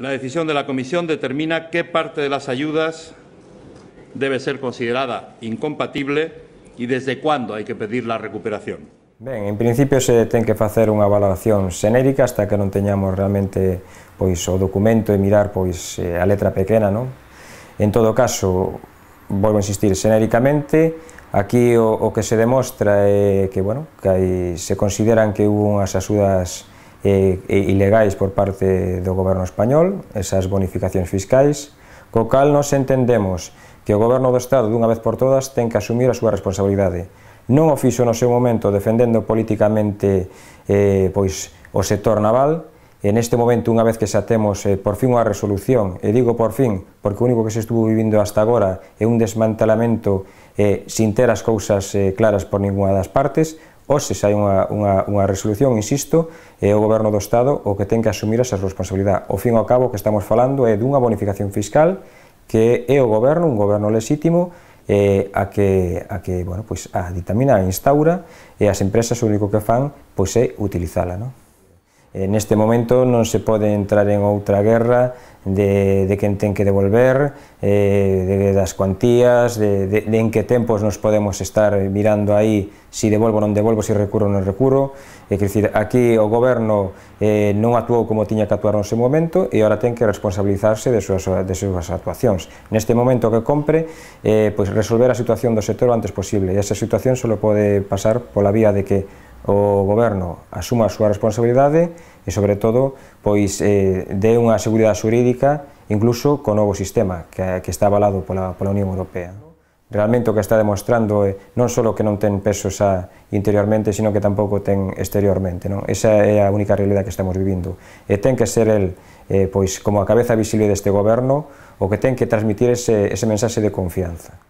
la decisión de la Comisión determina qué parte de las ayudas debe ser considerada incompatible y desde cuándo hay que pedir la recuperación. Ben, en principio se ten que facer unha valoración xenérica hasta que non teñamos realmente pois o documento e mirar pois eh, a letra pequena, non? En todo caso, volvo a insistir, xenéricamente, aquí o, o que se demostra é que, bueno, que hai, se consideran que hubo unhas axudas eh, ilegais por parte do goberno español, esas bonificacións fiscais, co cal nos entendemos que o goberno do Estado dunha vez por todas ten que asumir a súa responsabilidade. Non o fixo no seu momento defendendo políticamente eh, pois, o sector naval, en este momento unha vez que xa temos eh, por fin unha resolución, e digo por fin, porque o único que se estuvo vivindo hasta agora é un desmantelamento eh, sin ter as cousas eh, claras por ninguna das partes, Oxe, se hai unha, unha, unha resolución, insisto, é o Goberno do Estado o que ten que asumir esa responsabilidade. O fin ao cabo que estamos falando é dunha bonificación fiscal que é o Goberno, un Goberno lexítimo, eh, a que, a que bueno, pois, a ditamina, a instaura, e as empresas o único que fan pois, é utilizala. Non? neste momento non se pode entrar en outra guerra de, de quen ten que devolver, eh, de, das cuantías, de, de, de en que tempos nos podemos estar mirando aí se si devolvo ou non devolvo, se si recurro ou non recurro. É dicir, aquí o goberno eh, non actuou como tiña que actuar no seu momento e agora ten que responsabilizarse de súas, de súas actuacións. Neste momento que compre, eh, pois resolver a situación do sector o antes posible. E esa situación só pode pasar pola vía de que o goberno asuma a súa responsabilidade e, sobre todo, pois eh, dé unha seguridade xurídica incluso co novo sistema que, que está avalado pola, pola Unión Europea. Realmente o que está demostrando é non só que non ten peso xa interiormente, sino que tampouco ten exteriormente. Non? Esa é a única realidade que estamos vivindo. E ten que ser el, eh, pois, como a cabeza visible deste goberno, o que ten que transmitir ese, ese mensaxe de confianza.